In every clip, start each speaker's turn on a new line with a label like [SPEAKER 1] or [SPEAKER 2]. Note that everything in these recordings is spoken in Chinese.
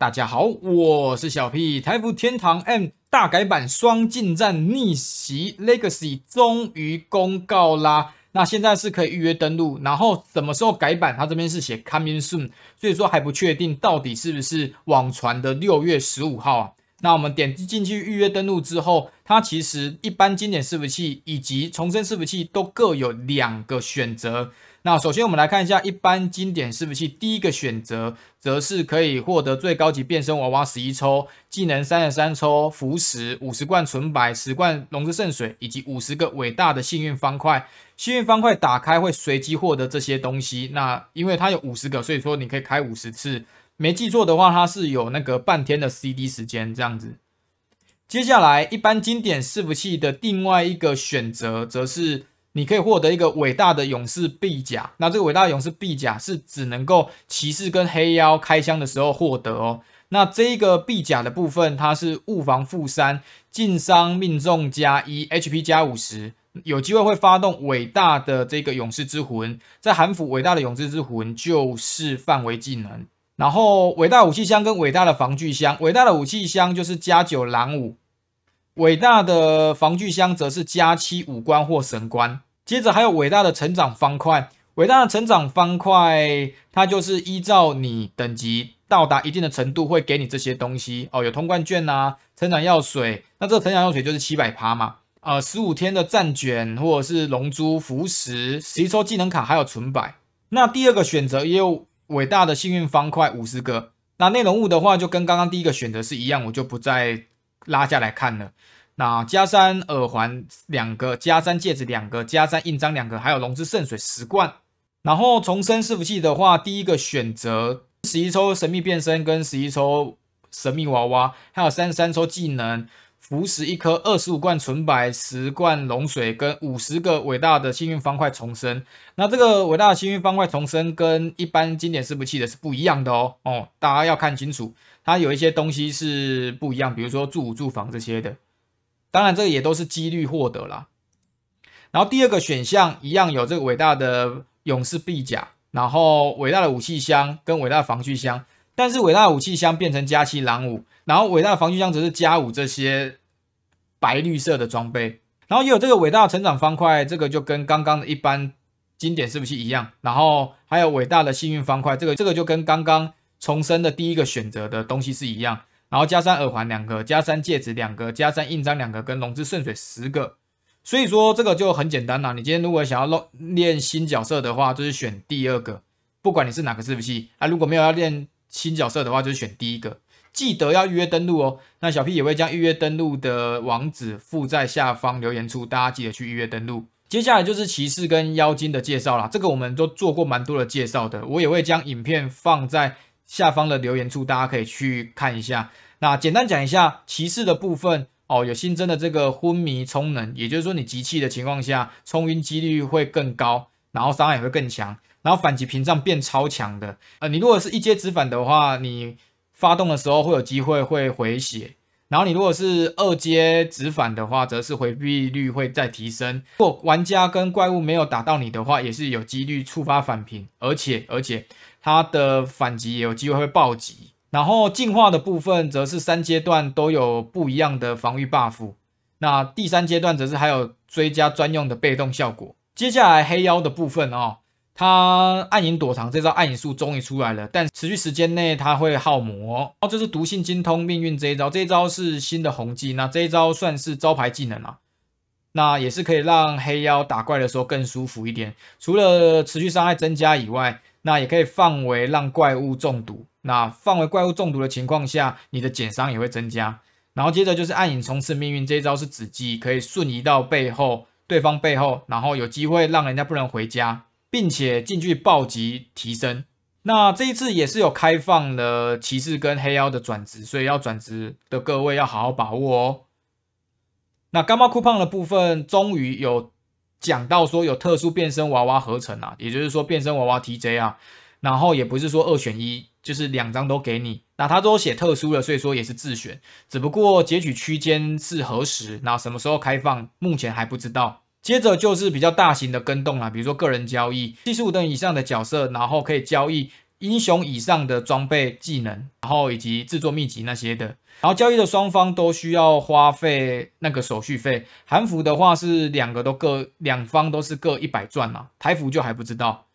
[SPEAKER 1] 大家好，我是小 P，台服天堂 M 大改版双进战逆袭 Legacy 终于公告啦！那现在是可以预约登录，然后什么时候改版？它这边是写 Coming Soon，所以说还不确定到底是不是网传的六月十五号啊。那我们点击进去预约登录之后，它其实一般经典伺服器以及重生伺服器都各有两个选择。那首先我们来看一下一般经典伺服器，第一个选择则是可以获得最高级变身娃娃十一抽，技能三十三抽，符石五十罐纯白十罐龙之圣水以及五十个伟大的幸运方块。幸运方块打开会随机获得这些东西。那因为它有五十个，所以说你可以开五十次。没记错的话，它是有那个半天的 CD 时间这样子。接下来，一般经典四服器的另外一个选择，则是你可以获得一个伟大的勇士臂甲。那这个伟大的勇士臂甲是只能够骑士跟黑妖开箱的时候获得哦。那这一个臂甲的部分，它是物防负三，近伤命中加一，HP 加五十，有机会会发动伟大的这个勇士之魂。在韩服，伟大的勇士之魂就是范围技能。然后，伟大的武器箱跟伟大的防具箱。伟大的武器箱就是加九狼五，伟大的防具箱则是加七武官或神官。接着还有伟大的成长方块，伟大的成长方块它就是依照你等级到达一定的程度会给你这些东西哦，有通关券啊、成长药水。那这成长药水就是七百趴嘛，呃，十五天的战卷或者是龙珠、符石、吸收技能卡还有纯白。那第二个选择也有伟大的幸运方块五十个，那内容物的话就跟刚刚第一个选择是一样，我就不再拉下来看了。那加三耳环两个，加三戒指两个，加三印章两个，还有龙之圣水十罐。然后重生四服器的话，第一个选择十一抽神秘变身跟十一抽神秘娃娃，还有三十三抽技能。浮石一颗，二十五罐纯白，十罐龙水，跟五十个伟大的幸运方块重生。那这个伟大的幸运方块重生跟一般经典四服器的是不一样的哦哦，大家要看清楚，它有一些东西是不一样，比如说住住房这些的。当然，这个也都是几率获得啦。然后第二个选项一样有这个伟大的勇士臂甲，然后伟大的武器箱跟伟大的防具箱。但是伟大的武器箱变成加七狼五，然后伟大的防具箱则是加五这些白绿色的装备，然后也有这个伟大的成长方块，这个就跟刚刚的一般经典是不是一样？然后还有伟大的幸运方块，这个这个就跟刚刚重生的第一个选择的东西是一样。然后加三耳环两个，加三戒指两个，加三印章两个，跟龙之圣水十个。所以说这个就很简单了。你今天如果想要练练新角色的话，就是选第二个，不管你是哪个是不是啊，如果没有要练。新角色的话，就是选第一个，记得要预约登录哦。那小 P 也会将预约登录的网址附在下方留言处，大家记得去预约登录。接下来就是骑士跟妖精的介绍啦，这个我们都做过蛮多的介绍的，我也会将影片放在下方的留言处，大家可以去看一下。那简单讲一下骑士的部分哦，有新增的这个昏迷充能，也就是说你集气的情况下，充晕几率会更高，然后伤害也会更强。然后反击屏障变超强的，呃，你如果是一阶直反的话，你发动的时候会有机会会回血；然后你如果是二阶直反的话，则是回避率会再提升。如果玩家跟怪物没有打到你的话，也是有几率触发反屏，而且而且它的反击也有机会会暴击。然后进化的部分则是三阶段都有不一样的防御 buff，那第三阶段则是还有追加专用的被动效果。接下来黑妖的部分哦，他暗影躲藏这招暗影术终于出来了，但持续时间内他会耗魔。哦，这是毒性精通命运这一招，这一招是新的红技，那这一招算是招牌技能啊，那也是可以让黑妖打怪的时候更舒服一点。除了持续伤害增加以外，那也可以范围让怪物中毒。那范围怪物中毒的情况下，你的减伤也会增加。然后接着就是暗影冲刺命运这一招是紫技，可以瞬移到背后对方背后，然后有机会让人家不能回家。并且近距离暴击提升。那这一次也是有开放了骑士跟黑妖的转职，所以要转职的各位要好好把握哦。那干妈酷胖的部分终于有讲到说有特殊变身娃娃合成啊，也就是说变身娃娃 TJ 啊，然后也不是说二选一，就是两张都给你。那它都写特殊的，所以说也是自选，只不过截取区间是何时，那什么时候开放，目前还不知道。接着就是比较大型的跟动啦，比如说个人交易，七十五等以上的角色，然后可以交易英雄以上的装备、技能，然后以及制作秘籍那些的。然后交易的双方都需要花费那个手续费。韩服的话是两个都各两方都是各一百钻啦，台服就还不知道。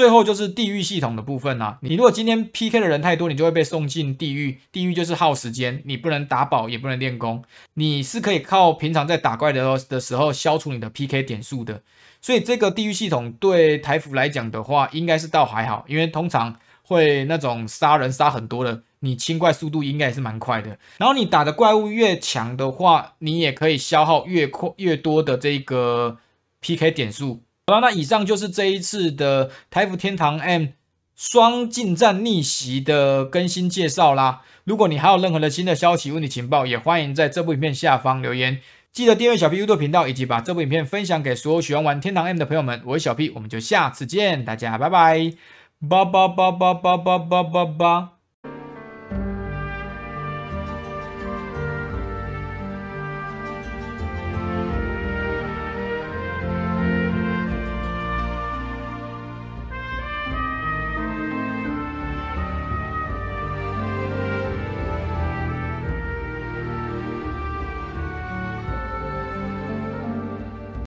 [SPEAKER 1] 最后就是地狱系统的部分啦。你如果今天 PK 的人太多，你就会被送进地狱。地狱就是耗时间，你不能打宝，也不能练功。你是可以靠平常在打怪的的时候消除你的 PK 点数的。所以这个地狱系统对台服来讲的话，应该是倒还好，因为通常会那种杀人杀很多的，你清怪速度应该也是蛮快的。然后你打的怪物越强的话，你也可以消耗越快越多的这个 PK 点数。好，那以上就是这一次的台服天堂 M 双进站逆袭的更新介绍啦。如果你还有任何的新的消息、问题、情报，也欢迎在这部影片下方留言。记得订阅小 P YouTube 频道，以及把这部影片分享给所有喜欢玩天堂 M 的朋友们。我是小 P，我们就下次见，大家拜拜！八八八八八八八八八。